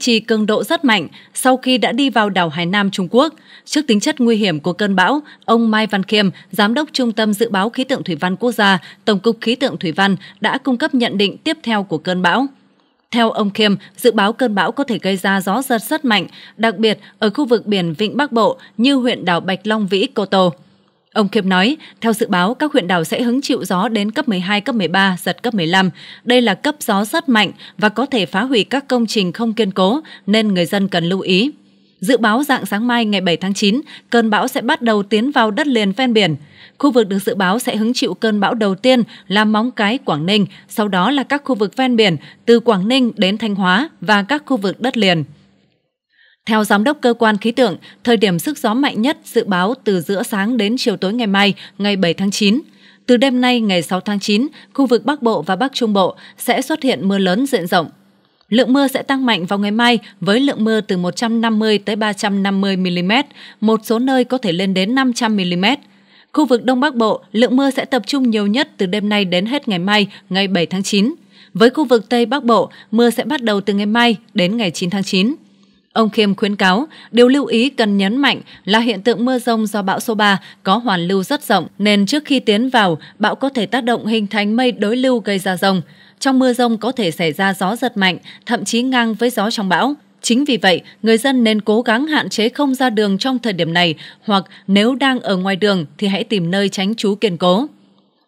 trì cường độ rất mạnh sau khi đã đi vào đảo Hải Nam Trung Quốc. Trước tính chất nguy hiểm của cơn bão, ông Mai Văn Khiêm, Giám đốc Trung tâm Dự báo Khí tượng Thủy văn Quốc gia, Tổng cục Khí tượng Thủy văn đã cung cấp nhận định tiếp theo của cơn bão. Theo ông Khiêm, dự báo cơn bão có thể gây ra gió giật rất mạnh, đặc biệt ở khu vực biển Vịnh Bắc Bộ như huyện đảo Bạch Long Vĩ, Cô Tô. Ông Kiệp nói, theo dự báo, các huyện đảo sẽ hứng chịu gió đến cấp 12, cấp 13, giật cấp 15. Đây là cấp gió rất mạnh và có thể phá hủy các công trình không kiên cố, nên người dân cần lưu ý. Dự báo dạng sáng mai ngày 7 tháng 9, cơn bão sẽ bắt đầu tiến vào đất liền ven biển. Khu vực được dự báo sẽ hứng chịu cơn bão đầu tiên là Móng Cái, Quảng Ninh, sau đó là các khu vực ven biển từ Quảng Ninh đến Thanh Hóa và các khu vực đất liền. Theo Giám đốc Cơ quan Khí tượng, thời điểm sức gió mạnh nhất dự báo từ giữa sáng đến chiều tối ngày mai, ngày 7 tháng 9. Từ đêm nay ngày 6 tháng 9, khu vực Bắc Bộ và Bắc Trung Bộ sẽ xuất hiện mưa lớn diện rộng. Lượng mưa sẽ tăng mạnh vào ngày mai với lượng mưa từ 150 tới 350 mm, một số nơi có thể lên đến 500 mm. Khu vực Đông Bắc Bộ, lượng mưa sẽ tập trung nhiều nhất từ đêm nay đến hết ngày mai, ngày 7 tháng 9. Với khu vực Tây Bắc Bộ, mưa sẽ bắt đầu từ ngày mai đến ngày 9 tháng 9. Ông Khiêm khuyến cáo, điều lưu ý cần nhấn mạnh là hiện tượng mưa rông do bão số 3 có hoàn lưu rất rộng, nên trước khi tiến vào, bão có thể tác động hình thành mây đối lưu gây ra rông. Trong mưa rông có thể xảy ra gió giật mạnh, thậm chí ngang với gió trong bão. Chính vì vậy, người dân nên cố gắng hạn chế không ra đường trong thời điểm này hoặc nếu đang ở ngoài đường thì hãy tìm nơi tránh trú kiên cố.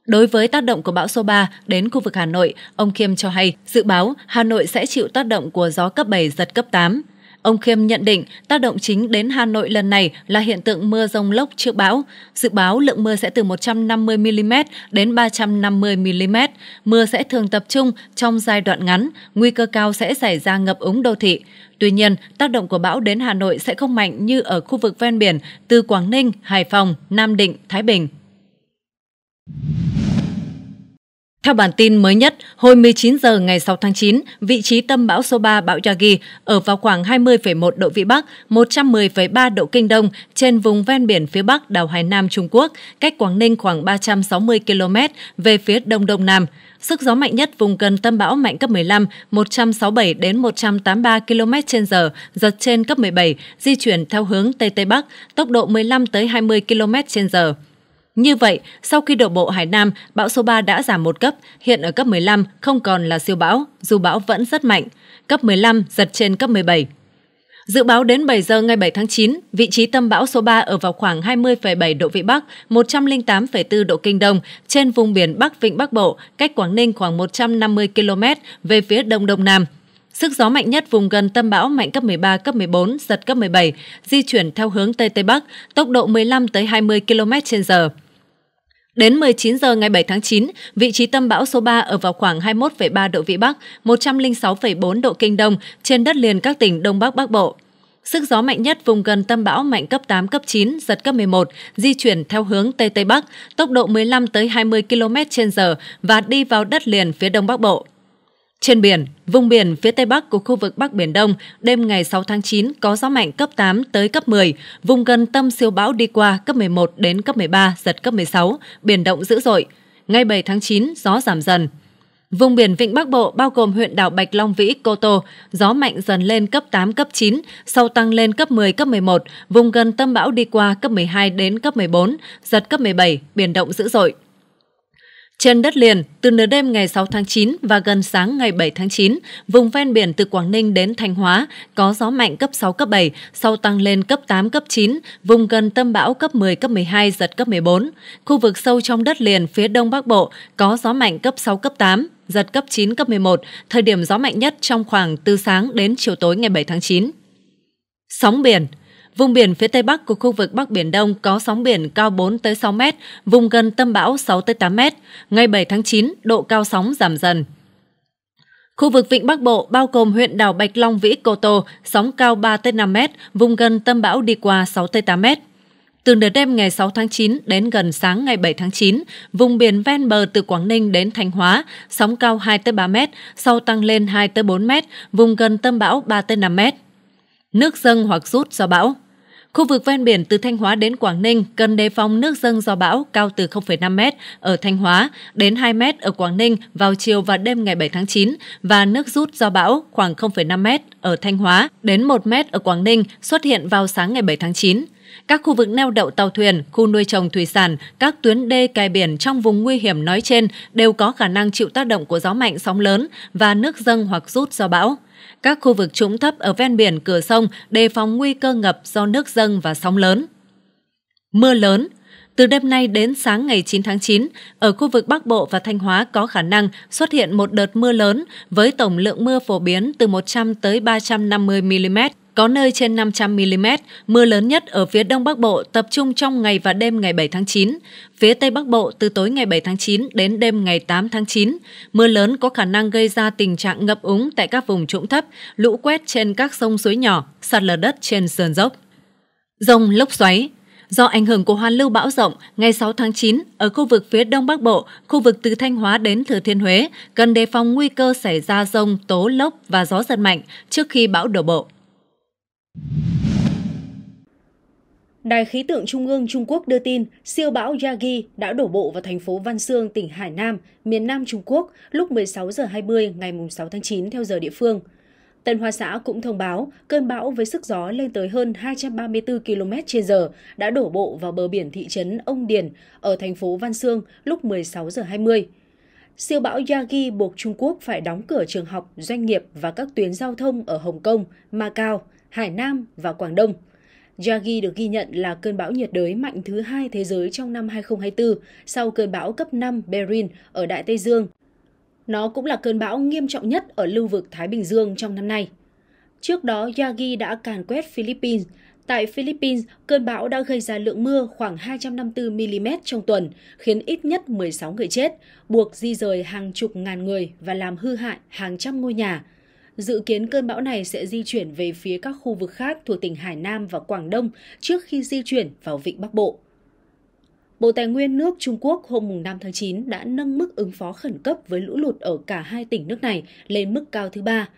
Đối với tác động của bão số 3 đến khu vực Hà Nội, ông Khiêm cho hay dự báo Hà Nội sẽ chịu tác động của gió cấp 7 giật cấp 8. Ông Khiêm nhận định tác động chính đến Hà Nội lần này là hiện tượng mưa rông lốc trước bão. Dự báo lượng mưa sẽ từ 150mm đến 350mm. Mưa sẽ thường tập trung trong giai đoạn ngắn, nguy cơ cao sẽ xảy ra ngập úng đô thị. Tuy nhiên, tác động của bão đến Hà Nội sẽ không mạnh như ở khu vực ven biển từ Quảng Ninh, Hải Phòng, Nam Định, Thái Bình. Theo bản tin mới nhất, hồi 19 giờ ngày 6 tháng 9, vị trí tâm bão số 3 bão Yagi ở vào khoảng 20,1 độ Vĩ Bắc, 110,3 độ Kinh Đông trên vùng ven biển phía Bắc đảo Hải Nam Trung Quốc, cách Quảng Ninh khoảng 360 km về phía Đông Đông Nam. Sức gió mạnh nhất vùng gần tâm bão mạnh cấp 15, 167 đến 183 km h giật trên cấp 17, di chuyển theo hướng Tây Tây Bắc, tốc độ 15 tới 20 km h như vậy, sau khi đổ bộ Hải Nam, bão số 3 đã giảm một cấp, hiện ở cấp 15 không còn là siêu bão, dù bão vẫn rất mạnh. Cấp 15 giật trên cấp 17. Dự báo đến 7 giờ ngày 7 tháng 9, vị trí tâm bão số 3 ở vào khoảng 20,7 độ Vĩ Bắc, 108,4 độ Kinh Đông, trên vùng biển Bắc Vịnh Bắc Bộ, cách Quảng Ninh khoảng 150 km về phía Đông Đông Nam, Sức gió mạnh nhất vùng gần tâm bão mạnh cấp 13, cấp 14, giật cấp 17, di chuyển theo hướng Tây Tây Bắc, tốc độ 15 tới 20 km h Đến 19 giờ ngày 7 tháng 9, vị trí tâm bão số 3 ở vào khoảng 21,3 độ Vĩ Bắc, 106,4 độ Kinh Đông trên đất liền các tỉnh Đông Bắc Bắc Bộ. Sức gió mạnh nhất vùng gần tâm bão mạnh cấp 8, cấp 9, giật cấp 11, di chuyển theo hướng Tây Tây Bắc, tốc độ 15 tới 20 km h và đi vào đất liền phía Đông Bắc Bộ. Trên biển, vùng biển phía Tây Bắc của khu vực Bắc Biển Đông, đêm ngày 6 tháng 9 có gió mạnh cấp 8 tới cấp 10, vùng gần tâm siêu bão đi qua cấp 11 đến cấp 13, giật cấp 16, biển động dữ dội. Ngày 7 tháng 9, gió giảm dần. Vùng biển Vịnh Bắc Bộ bao gồm huyện đảo Bạch Long Vĩ, Cô Tô, gió mạnh dần lên cấp 8, cấp 9, sau tăng lên cấp 10, cấp 11, vùng gần tâm bão đi qua cấp 12 đến cấp 14, giật cấp 17, biển động dữ dội. Trên đất liền, từ nửa đêm ngày 6 tháng 9 và gần sáng ngày 7 tháng 9, vùng ven biển từ Quảng Ninh đến Thanh Hóa có gió mạnh cấp 6, cấp 7, sau tăng lên cấp 8, cấp 9, vùng gần tâm bão cấp 10, cấp 12, giật cấp 14. Khu vực sâu trong đất liền phía đông bắc bộ có gió mạnh cấp 6, cấp 8, giật cấp 9, cấp 11, thời điểm gió mạnh nhất trong khoảng từ sáng đến chiều tối ngày 7 tháng 9. Sóng biển – Vùng biển phía Tây Bắc của khu vực Bắc Biển Đông có sóng biển cao 4 tới 6 mét, vùng gần tâm bão 6 tới 8 mét. Ngày 7 tháng 9, độ cao sóng giảm dần. Khu vực Vịnh Bắc Bộ bao gồm huyện đảo Bạch Long Vĩ Cô Tô, sóng cao 3 tới 5 mét, vùng gần tâm bão đi qua 6 tới 8 mét. Từ nửa đêm ngày 6 tháng 9 đến gần sáng ngày 7 tháng 9, vùng biển ven bờ từ Quảng Ninh đến Thanh Hóa, sóng cao 2 tới 3 mét, sau tăng lên 2 tới 4 mét, vùng gần tâm bão 3 tới 5 mét. Nước dâng hoặc rút do bão. Khu vực ven biển từ Thanh Hóa đến Quảng Ninh cần đề phòng nước dâng do bão cao từ 0,5 m ở Thanh Hóa đến 2 m ở Quảng Ninh vào chiều và đêm ngày 7 tháng 9 và nước rút do bão khoảng 0,5 m ở Thanh Hóa đến 1 m ở Quảng Ninh xuất hiện vào sáng ngày 7 tháng 9 các khu vực neo đậu tàu thuyền, khu nuôi trồng thủy sản, các tuyến đê cài biển trong vùng nguy hiểm nói trên đều có khả năng chịu tác động của gió mạnh sóng lớn và nước dâng hoặc rút do bão. Các khu vực trũng thấp ở ven biển cửa sông đề phòng nguy cơ ngập do nước dâng và sóng lớn. Mưa lớn từ đêm nay đến sáng ngày 9 tháng 9, ở khu vực Bắc Bộ và Thanh Hóa có khả năng xuất hiện một đợt mưa lớn với tổng lượng mưa phổ biến từ 100 tới 350 mm. Có nơi trên 500mm, mưa lớn nhất ở phía Đông Bắc Bộ tập trung trong ngày và đêm ngày 7 tháng 9, phía Tây Bắc Bộ từ tối ngày 7 tháng 9 đến đêm ngày 8 tháng 9. Mưa lớn có khả năng gây ra tình trạng ngập úng tại các vùng trũng thấp, lũ quét trên các sông suối nhỏ, sạt lở đất trên sườn dốc. Rông lốc xoáy, Do ảnh hưởng của hoàn lưu bão rộng, ngày 6 tháng 9, ở khu vực phía Đông Bắc Bộ, khu vực từ Thanh Hóa đến Thừa Thiên Huế, cần đề phòng nguy cơ xảy ra rông, tố lốc và gió giật mạnh trước khi bão đổ bộ. Đài khí tượng Trung ương Trung Quốc đưa tin siêu bão Yagi đã đổ bộ vào thành phố Văn Xương, tỉnh Hải Nam, miền Nam Trung Quốc lúc 16 giờ 20 ngày 6 tháng 9 theo giờ địa phương. Tân Hoa xã cũng thông báo cơn bão với sức gió lên tới hơn 234 km trên giờ đã đổ bộ vào bờ biển thị trấn Ông Điền ở thành phố Văn Xương lúc 16 giờ 20. Siêu bão Yagi buộc Trung Quốc phải đóng cửa trường học, doanh nghiệp và các tuyến giao thông ở Hồng Kông, Macau, Hải Nam và Quảng Đông. Yagi được ghi nhận là cơn bão nhiệt đới mạnh thứ hai thế giới trong năm 2024 sau cơn bão cấp 5 Berin ở Đại Tây Dương. Nó cũng là cơn bão nghiêm trọng nhất ở lưu vực Thái Bình Dương trong năm nay. Trước đó, Yagi đã càn quét Philippines. Tại Philippines, cơn bão đã gây ra lượng mưa khoảng 254mm trong tuần, khiến ít nhất 16 người chết, buộc di rời hàng chục ngàn người và làm hư hại hàng trăm ngôi nhà. Dự kiến cơn bão này sẽ di chuyển về phía các khu vực khác thuộc tỉnh Hải Nam và Quảng Đông trước khi di chuyển vào vịnh Bắc Bộ. Bộ Tài nguyên nước Trung Quốc hôm 5 tháng 9 đã nâng mức ứng phó khẩn cấp với lũ lụt ở cả hai tỉnh nước này lên mức cao thứ ba.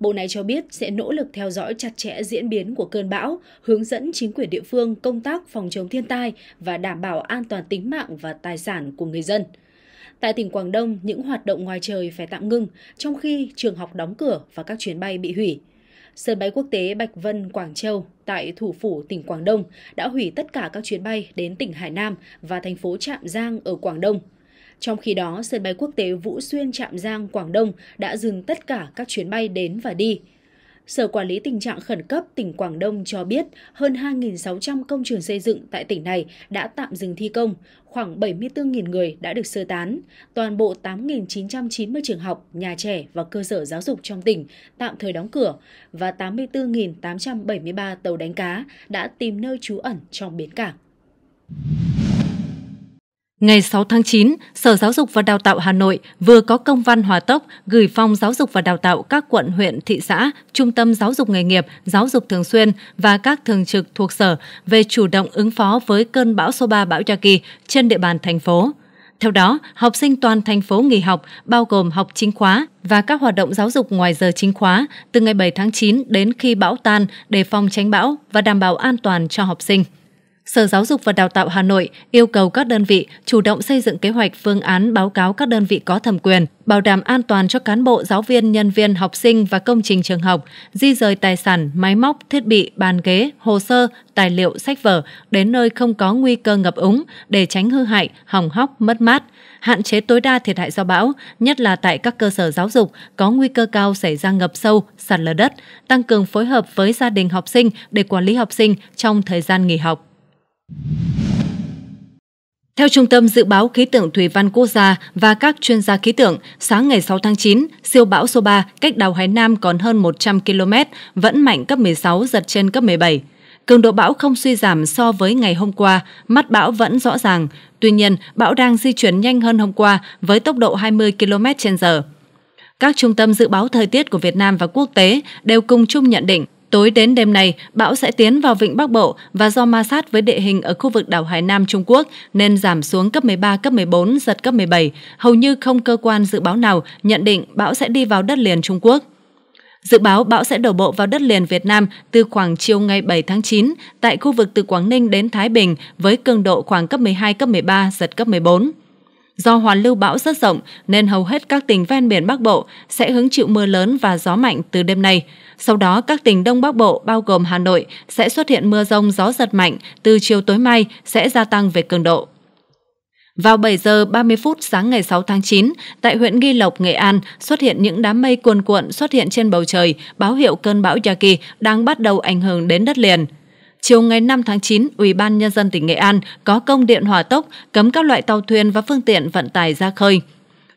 Bộ này cho biết sẽ nỗ lực theo dõi chặt chẽ diễn biến của cơn bão, hướng dẫn chính quyền địa phương công tác phòng chống thiên tai và đảm bảo an toàn tính mạng và tài sản của người dân. Tại tỉnh Quảng Đông, những hoạt động ngoài trời phải tạm ngưng, trong khi trường học đóng cửa và các chuyến bay bị hủy. Sân bay quốc tế Bạch Vân, Quảng Châu tại thủ phủ tỉnh Quảng Đông đã hủy tất cả các chuyến bay đến tỉnh Hải Nam và thành phố Trạm Giang ở Quảng Đông. Trong khi đó, sân bay quốc tế Vũ Xuyên Trạm Giang, Quảng Đông đã dừng tất cả các chuyến bay đến và đi. Sở Quản lý Tình trạng Khẩn cấp tỉnh Quảng Đông cho biết hơn 2.600 công trường xây dựng tại tỉnh này đã tạm dừng thi công, khoảng 74.000 người đã được sơ tán. Toàn bộ 8.990 trường học, nhà trẻ và cơ sở giáo dục trong tỉnh tạm thời đóng cửa và 84.873 tàu đánh cá đã tìm nơi trú ẩn trong bến cảng. Ngày 6 tháng 9, Sở Giáo dục và Đào tạo Hà Nội vừa có công văn hòa tốc gửi Phòng Giáo dục và Đào tạo các quận, huyện, thị xã, Trung tâm Giáo dục nghề nghiệp, Giáo dục thường xuyên và các thường trực thuộc sở về chủ động ứng phó với cơn bão số 3 bão Yagi trên địa bàn thành phố. Theo đó, học sinh toàn thành phố nghỉ học bao gồm học chính khóa và các hoạt động giáo dục ngoài giờ chính khóa từ ngày 7 tháng 9 đến khi bão tan để phòng tránh bão và đảm bảo an toàn cho học sinh. Sở Giáo dục và Đào tạo Hà Nội yêu cầu các đơn vị chủ động xây dựng kế hoạch phương án báo cáo các đơn vị có thẩm quyền, bảo đảm an toàn cho cán bộ, giáo viên, nhân viên, học sinh và công trình trường học, di rời tài sản, máy móc, thiết bị, bàn ghế, hồ sơ, tài liệu, sách vở đến nơi không có nguy cơ ngập úng để tránh hư hại, hỏng hóc, mất mát, hạn chế tối đa thiệt hại do bão, nhất là tại các cơ sở giáo dục có nguy cơ cao xảy ra ngập sâu, sạt lở đất, tăng cường phối hợp với gia đình học sinh để quản lý học sinh trong thời gian nghỉ học. Theo Trung tâm Dự báo Khí tượng Thủy văn Quốc gia và các chuyên gia khí tượng, sáng ngày 6 tháng 9, siêu bão số 3 cách đảo Hải Nam còn hơn 100 km, vẫn mạnh cấp 16, giật trên cấp 17. Cường độ bão không suy giảm so với ngày hôm qua, mắt bão vẫn rõ ràng. Tuy nhiên, bão đang di chuyển nhanh hơn hôm qua với tốc độ 20 km h các trung tâm dự báo thời tiết của Việt Nam và quốc tế đều cùng chung nhận định Tối đến đêm nay, bão sẽ tiến vào vịnh Bắc Bộ và do ma sát với địa hình ở khu vực đảo Hải Nam Trung Quốc nên giảm xuống cấp 13, cấp 14, giật cấp 17. Hầu như không cơ quan dự báo nào nhận định bão sẽ đi vào đất liền Trung Quốc. Dự báo bão sẽ đổ bộ vào đất liền Việt Nam từ khoảng chiều ngày 7 tháng 9 tại khu vực từ Quảng Ninh đến Thái Bình với cường độ khoảng cấp 12, cấp 13, giật cấp 14. Do hoàn lưu bão rất rộng nên hầu hết các tỉnh ven biển Bắc Bộ sẽ hứng chịu mưa lớn và gió mạnh từ đêm nay. Sau đó, các tỉnh Đông Bắc Bộ bao gồm Hà Nội sẽ xuất hiện mưa rông gió giật mạnh, từ chiều tối mai sẽ gia tăng về cường độ. Vào 7 giờ 30 phút sáng ngày 6 tháng 9, tại huyện Nghi Lộc, Nghệ An, xuất hiện những đám mây cuồn cuộn xuất hiện trên bầu trời, báo hiệu cơn bão Yagi đang bắt đầu ảnh hưởng đến đất liền. Chiều ngày 5 tháng 9, Ủy ban Nhân dân tỉnh Nghệ An có công điện hỏa tốc cấm các loại tàu thuyền và phương tiện vận tải ra khơi.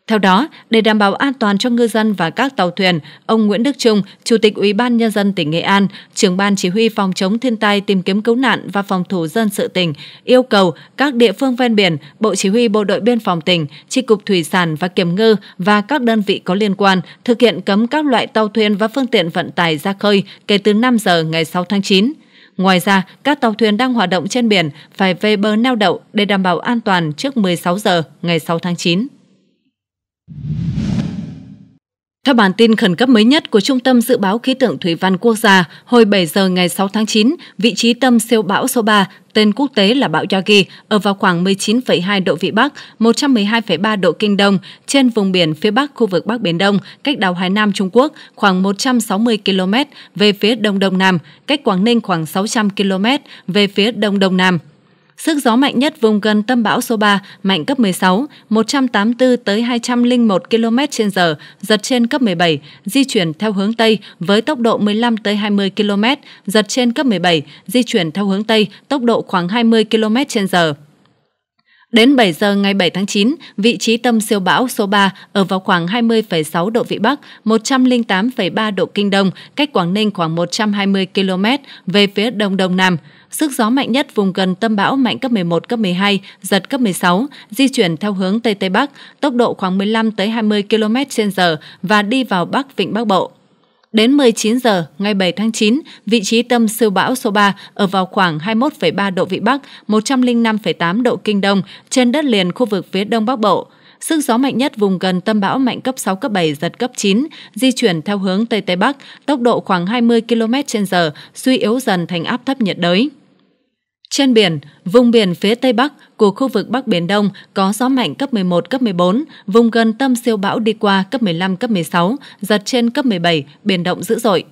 Theo đó, để đảm bảo an toàn cho ngư dân và các tàu thuyền, ông Nguyễn Đức Trung, Chủ tịch Ủy ban Nhân dân tỉnh Nghệ An, trưởng ban chỉ huy phòng chống thiên tai tìm kiếm cứu nạn và phòng thủ dân sự tỉnh, yêu cầu các địa phương ven biển, Bộ Chỉ huy Bộ đội Biên phòng tỉnh, Tri cục Thủy sản và Kiểm ngư và các đơn vị có liên quan thực hiện cấm các loại tàu thuyền và phương tiện vận tải ra khơi kể từ 5 giờ ngày 6 tháng 9. Ngoài ra, các tàu thuyền đang hoạt động trên biển phải về bờ neo đậu để đảm bảo an toàn trước 16 giờ ngày 6 tháng 9. Theo bản tin khẩn cấp mới nhất của Trung tâm Dự báo Khí tượng Thủy văn Quốc gia, hồi 7 giờ ngày 6 tháng 9, vị trí tâm siêu bão số 3, tên quốc tế là bão Yagi, ở vào khoảng 19,2 độ Vĩ Bắc, 112,3 độ Kinh Đông, trên vùng biển phía Bắc khu vực Bắc Biển Đông, cách đảo Hải Nam Trung Quốc khoảng 160 km về phía Đông Đông Nam, cách Quảng Ninh khoảng 600 km về phía Đông Đông Nam. Sức gió mạnh nhất vùng gần tâm bão số 3, mạnh cấp 16, 184 tới 201 km/h, giật trên cấp 17, di chuyển theo hướng Tây với tốc độ 15 tới 20 km, giật trên cấp 17, di chuyển theo hướng Tây, tốc độ khoảng 20 km/h. Đến 7 giờ ngày 7 tháng 9, vị trí tâm siêu bão số 3 ở vào khoảng 20,6 độ Vĩ Bắc, 108,3 độ Kinh Đông, cách Quảng Ninh khoảng 120 km về phía Đông Đông Nam. Sức gió mạnh nhất vùng gần tâm bão mạnh cấp 11, cấp 12, giật cấp 16, di chuyển theo hướng Tây Tây Bắc, tốc độ khoảng 15 tới 20 km h và đi vào Bắc Vịnh Bắc Bộ. Đến 19 giờ ngày 7 tháng 9, vị trí tâm siêu bão số 3 ở vào khoảng 21,3 độ Vĩ Bắc, 105,8 độ Kinh Đông trên đất liền khu vực phía Đông Bắc Bộ. Sức gió mạnh nhất vùng gần tâm bão mạnh cấp 6, cấp 7, giật cấp 9, di chuyển theo hướng Tây Tây Bắc, tốc độ khoảng 20 km h suy yếu dần thành áp thấp nhiệt đới. Trên biển, vùng biển phía Tây Bắc của khu vực Bắc Biển Đông có gió mạnh cấp 11, cấp 14, vùng gần tâm siêu bão đi qua cấp 15, cấp 16, giật trên cấp 17, biển động dữ dội.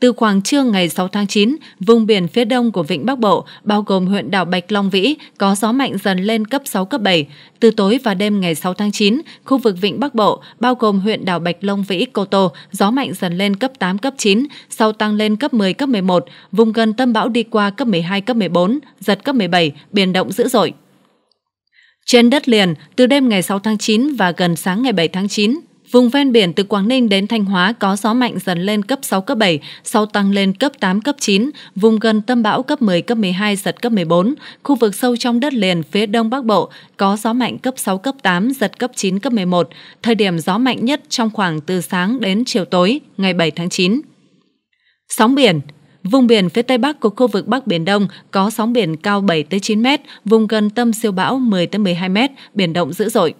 Từ khoảng trưa ngày 6 tháng 9, vùng biển phía đông của Vịnh Bắc Bộ, bao gồm huyện đảo Bạch Long Vĩ, có gió mạnh dần lên cấp 6, cấp 7. Từ tối và đêm ngày 6 tháng 9, khu vực Vịnh Bắc Bộ, bao gồm huyện đảo Bạch Long Vĩ, Cô Tô, gió mạnh dần lên cấp 8, cấp 9, sau tăng lên cấp 10, cấp 11. Vùng gần tâm bão đi qua cấp 12, cấp 14, giật cấp 17, biển động dữ dội. Trên đất liền, từ đêm ngày 6 tháng 9 và gần sáng ngày 7 tháng 9, Vùng ven biển từ Quảng Ninh đến Thanh Hóa có gió mạnh dần lên cấp 6, cấp 7, sau tăng lên cấp 8, cấp 9, vùng gần tâm bão cấp 10, cấp 12, giật cấp 14. Khu vực sâu trong đất liền phía đông bắc bộ có gió mạnh cấp 6, cấp 8, giật cấp 9, cấp 11. Thời điểm gió mạnh nhất trong khoảng từ sáng đến chiều tối, ngày 7 tháng 9. Sóng biển, Vùng biển phía Tây Bắc của khu vực Bắc Biển Đông có sóng biển cao 7-9 mét. vùng gần tâm siêu bão 10-12 mét. biển động dữ dội.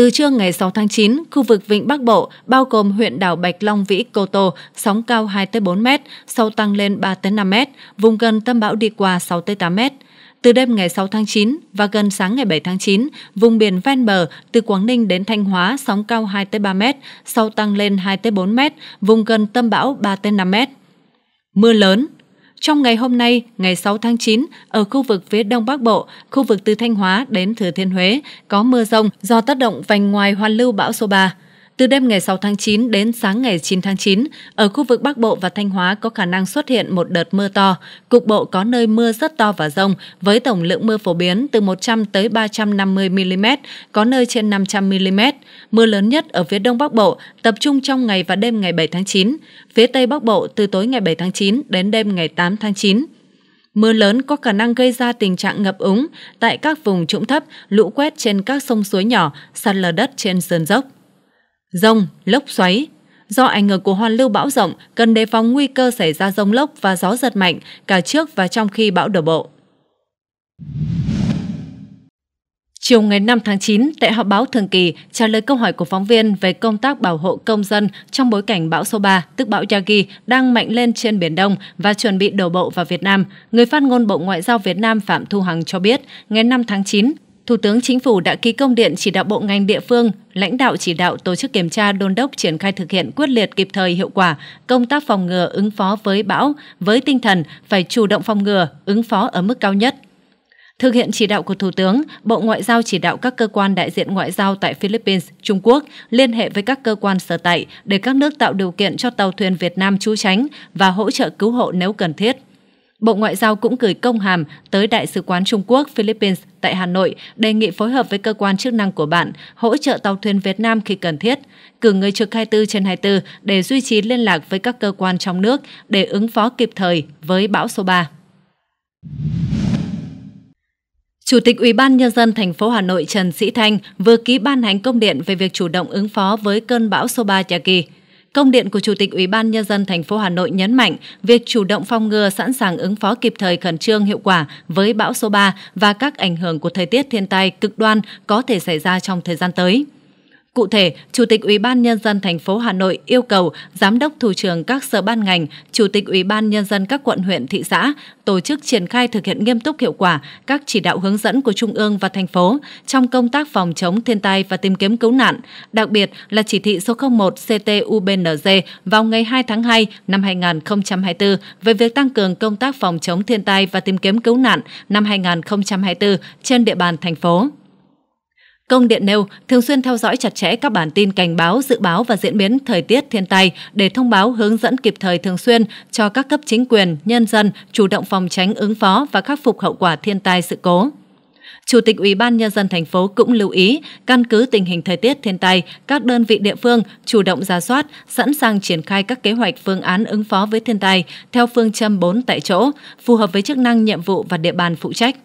Từ trưa ngày 6 tháng 9, khu vực Vịnh Bắc Bộ, bao gồm huyện đảo Bạch Long Vĩ, Cô Tô, sóng cao 2-4 m, sau tăng lên 3-5 m, vùng gần tâm bão đi qua 6-8 m. Từ đêm ngày 6 tháng 9 và gần sáng ngày 7 tháng 9, vùng biển ven bờ từ Quảng Ninh đến Thanh Hóa sóng cao 2-3 tới m, sau tăng lên 2-4 tới m, vùng gần tâm bão 3-5 tới m. Mưa lớn, trong ngày hôm nay, ngày 6 tháng 9, ở khu vực phía Đông Bắc Bộ, khu vực từ Thanh Hóa đến Thừa Thiên Huế có mưa rông do tác động vành ngoài hoàn lưu bão số 3. Từ đêm ngày 6 tháng 9 đến sáng ngày 9 tháng 9, ở khu vực Bắc Bộ và Thanh Hóa có khả năng xuất hiện một đợt mưa to. Cục bộ có nơi mưa rất to và rông, với tổng lượng mưa phổ biến từ 100 tới 350 mm, có nơi trên 500 mm. Mưa lớn nhất ở phía Đông Bắc Bộ tập trung trong ngày và đêm ngày 7 tháng 9, phía Tây Bắc Bộ từ tối ngày 7 tháng 9 đến đêm ngày 8 tháng 9. Mưa lớn có khả năng gây ra tình trạng ngập úng tại các vùng trũng thấp, lũ quét trên các sông suối nhỏ, sạt lở đất trên sườn dốc. Rông, lốc xoáy Do ảnh hưởng của hoàn lưu bão rộng, cần đề phòng nguy cơ xảy ra rông lốc và gió giật mạnh cả trước và trong khi bão đổ bộ. Chiều ngày 5 tháng 9, tại họp báo thường kỳ, trả lời câu hỏi của phóng viên về công tác bảo hộ công dân trong bối cảnh bão số 3, tức bão Yagi, đang mạnh lên trên Biển Đông và chuẩn bị đổ bộ vào Việt Nam, người phát ngôn Bộ Ngoại giao Việt Nam Phạm Thu Hằng cho biết, ngày 5 tháng 9, Thủ tướng Chính phủ đã ký công điện chỉ đạo bộ ngành địa phương, lãnh đạo chỉ đạo tổ chức kiểm tra đôn đốc triển khai thực hiện quyết liệt kịp thời hiệu quả công tác phòng ngừa ứng phó với bão với tinh thần phải chủ động phòng ngừa, ứng phó ở mức cao nhất. Thực hiện chỉ đạo của Thủ tướng, Bộ Ngoại giao chỉ đạo các cơ quan đại diện ngoại giao tại Philippines, Trung Quốc liên hệ với các cơ quan sở tại để các nước tạo điều kiện cho tàu thuyền Việt Nam trú tránh và hỗ trợ cứu hộ nếu cần thiết. Bộ Ngoại giao cũng gửi công hàm tới Đại sứ quán Trung Quốc Philippines tại Hà Nội đề nghị phối hợp với cơ quan chức năng của bạn hỗ trợ tàu thuyền Việt Nam khi cần thiết, cử người trực 24 trên 24 để duy trì liên lạc với các cơ quan trong nước để ứng phó kịp thời với bão số 3. Chủ tịch Ủy ban nhân dân thành phố Hà Nội Trần Sĩ Thanh vừa ký ban hành công điện về việc chủ động ứng phó với cơn bão số 3 Yagi. Công điện của Chủ tịch Ủy ban nhân dân thành phố Hà Nội nhấn mạnh việc chủ động phòng ngừa sẵn sàng ứng phó kịp thời khẩn trương hiệu quả với bão số 3 và các ảnh hưởng của thời tiết thiên tai cực đoan có thể xảy ra trong thời gian tới. Cụ thể, Chủ tịch Ủy ban nhân dân thành phố Hà Nội yêu cầu giám đốc thủ trưởng các sở ban ngành, Chủ tịch Ủy ban nhân dân các quận huyện thị xã tổ chức triển khai thực hiện nghiêm túc hiệu quả các chỉ đạo hướng dẫn của Trung ương và thành phố trong công tác phòng chống thiên tai và tìm kiếm cứu nạn, đặc biệt là chỉ thị số 01 CTUBNZ vào ngày 2 tháng 2 năm 2024 về việc tăng cường công tác phòng chống thiên tai và tìm kiếm cứu nạn năm 2024 trên địa bàn thành phố. Công điện nêu thường xuyên theo dõi chặt chẽ các bản tin cảnh báo, dự báo và diễn biến thời tiết thiên tai để thông báo hướng dẫn kịp thời thường xuyên cho các cấp chính quyền, nhân dân chủ động phòng tránh ứng phó và khắc phục hậu quả thiên tai sự cố. Chủ tịch Ủy ban nhân dân thành phố cũng lưu ý, căn cứ tình hình thời tiết thiên tai, các đơn vị địa phương chủ động ra soát, sẵn sàng triển khai các kế hoạch phương án ứng phó với thiên tai theo phương châm 4 tại chỗ, phù hợp với chức năng nhiệm vụ và địa bàn phụ trách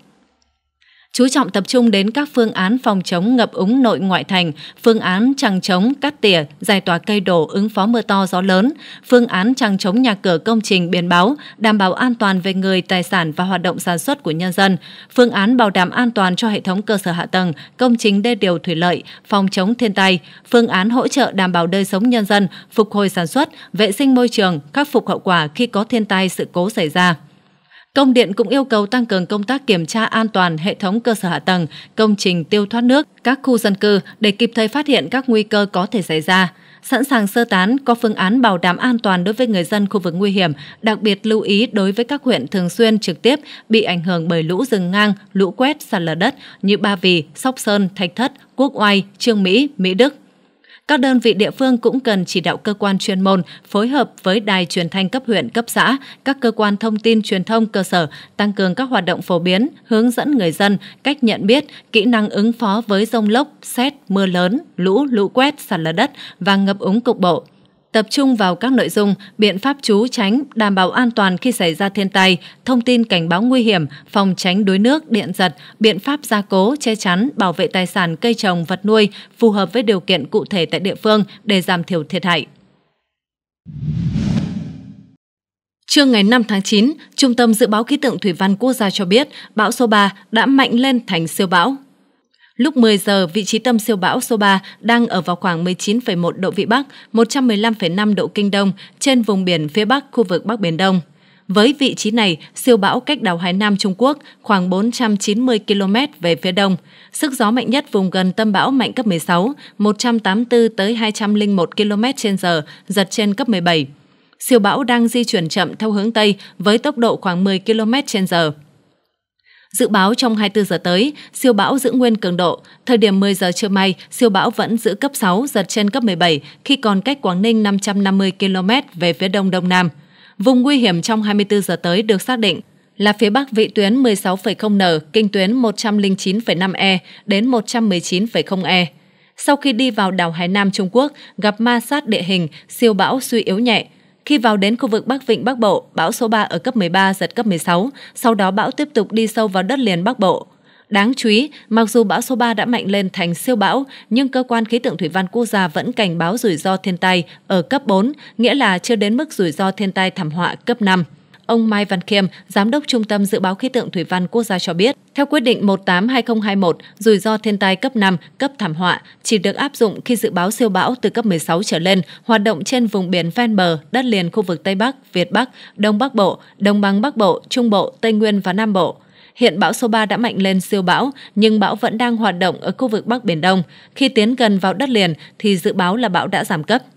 chú trọng tập trung đến các phương án phòng chống ngập úng nội ngoại thành, phương án trăng chống cắt tỉa, giải tỏa cây đổ ứng phó mưa to gió lớn, phương án trăng chống nhà cửa công trình biển báo, đảm bảo an toàn về người, tài sản và hoạt động sản xuất của nhân dân, phương án bảo đảm an toàn cho hệ thống cơ sở hạ tầng, công trình đê điều thủy lợi, phòng chống thiên tai, phương án hỗ trợ đảm bảo đời sống nhân dân, phục hồi sản xuất, vệ sinh môi trường, khắc phục hậu quả khi có thiên tai sự cố xảy ra. Công điện cũng yêu cầu tăng cường công tác kiểm tra an toàn hệ thống cơ sở hạ tầng, công trình tiêu thoát nước, các khu dân cư để kịp thời phát hiện các nguy cơ có thể xảy ra sẵn sàng sơ tán, có phương án bảo đảm an toàn đối với người dân khu vực nguy hiểm, đặc biệt lưu ý đối với các huyện thường xuyên trực tiếp bị ảnh hưởng bởi lũ rừng ngang, lũ quét, sạt lở đất như Ba Vì, Sóc Sơn, Thạch Thất, Quốc Oai, Trương Mỹ, Mỹ Đức. Các đơn vị địa phương cũng cần chỉ đạo cơ quan chuyên môn phối hợp với đài truyền thanh cấp huyện, cấp xã, các cơ quan thông tin truyền thông cơ sở tăng cường các hoạt động phổ biến, hướng dẫn người dân cách nhận biết, kỹ năng ứng phó với rông lốc, xét, mưa lớn, lũ, lũ quét, sạt lở đất và ngập úng cục bộ tập trung vào các nội dung biện pháp chú tránh đảm bảo an toàn khi xảy ra thiên tai, thông tin cảnh báo nguy hiểm, phòng tránh đuối nước, điện giật, biện pháp gia cố, che chắn, bảo vệ tài sản cây trồng, vật nuôi phù hợp với điều kiện cụ thể tại địa phương để giảm thiểu thiệt hại. Trưa ngày 5 tháng 9, Trung tâm Dự báo Khí tượng Thủy văn Quốc gia cho biết bão số 3 đã mạnh lên thành siêu bão. Lúc 10 giờ, vị trí tâm siêu bão số 3 đang ở vào khoảng 19,1 độ Vĩ Bắc, 115,5 độ Kinh Đông trên vùng biển phía Bắc khu vực Bắc Biển Đông. Với vị trí này, siêu bão cách đảo Hải Nam Trung Quốc khoảng 490 km về phía đông. Sức gió mạnh nhất vùng gần tâm bão mạnh cấp 16, 184 tới 201 km h giật trên cấp 17. Siêu bão đang di chuyển chậm theo hướng Tây với tốc độ khoảng 10 km h Dự báo trong 24 giờ tới, siêu bão giữ nguyên cường độ. Thời điểm 10 giờ trưa mai, siêu bão vẫn giữ cấp 6, giật trên cấp 17, khi còn cách Quảng Ninh 550 km về phía đông đông nam. Vùng nguy hiểm trong 24 giờ tới được xác định là phía bắc vị tuyến 16,0N, kinh tuyến 109,5E đến 119,0E. Sau khi đi vào đảo Hải Nam Trung Quốc, gặp ma sát địa hình, siêu bão suy yếu nhẹ, khi vào đến khu vực Bắc Vịnh Bắc Bộ, bão số 3 ở cấp 13 giật cấp 16, sau đó bão tiếp tục đi sâu vào đất liền Bắc Bộ. Đáng chú ý, mặc dù bão số 3 đã mạnh lên thành siêu bão, nhưng cơ quan khí tượng thủy văn quốc gia vẫn cảnh báo rủi ro thiên tai ở cấp 4, nghĩa là chưa đến mức rủi ro thiên tai thảm họa cấp 5. Ông Mai Văn Kiêm, Giám đốc Trung tâm Dự báo Khí tượng Thủy văn Quốc gia cho biết, theo quyết định 18-2021, rủi ro thiên tai cấp 5, cấp thảm họa chỉ được áp dụng khi dự báo siêu bão từ cấp 16 trở lên, hoạt động trên vùng biển ven bờ, đất liền khu vực Tây Bắc, Việt Bắc, Đông Bắc Bộ, đồng bằng Bắc Bộ, Trung Bộ, Tây Nguyên và Nam Bộ. Hiện bão số 3 đã mạnh lên siêu bão, nhưng bão vẫn đang hoạt động ở khu vực Bắc Biển Đông. Khi tiến gần vào đất liền thì dự báo là bão đã giảm cấp.